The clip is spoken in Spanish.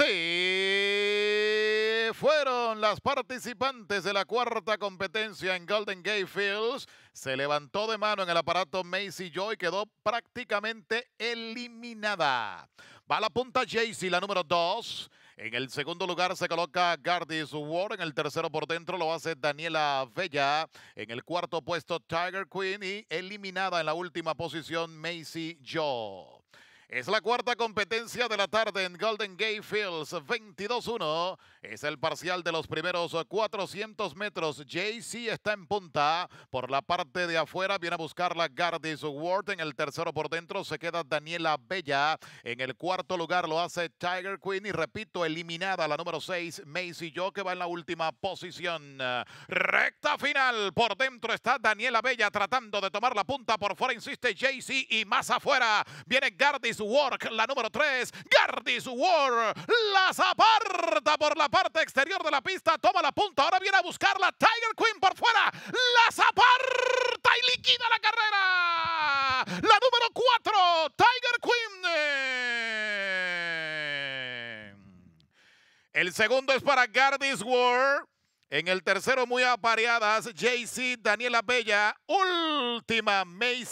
¡Sí! fueron las participantes de la cuarta competencia en Golden Gate Fields. Se levantó de mano en el aparato Macy Joy, quedó prácticamente eliminada. Va a la punta Jaycee, la número 2. En el segundo lugar se coloca Gardis Ward. En el tercero por dentro lo hace Daniela Vella. En el cuarto puesto Tiger Queen y eliminada en la última posición Macy Joy. Es la cuarta competencia de la tarde en Golden Gate Fields, 22-1. Es el parcial de los primeros 400 metros. JC está en punta por la parte de afuera. Viene a buscarla Gardis Ward. En el tercero por dentro se queda Daniela Bella. En el cuarto lugar lo hace Tiger Queen. Y repito, eliminada la número 6, Macy Yo, que va en la última posición. Recta final. Por dentro está Daniela Bella tratando de tomar la punta. Por fuera insiste JC y más afuera. Viene Gardis Work, la número 3. Gardis War. las aparta por la parte exterior de la pista. Toma la punta. Ahora viene a buscarla. Tiger Queen por fuera. Las aparta y liquida la carrera. La número 4. Tiger Queen. El segundo es para Gardis War. En el tercero, muy apareadas, JC, Daniela Bella, última, Macy.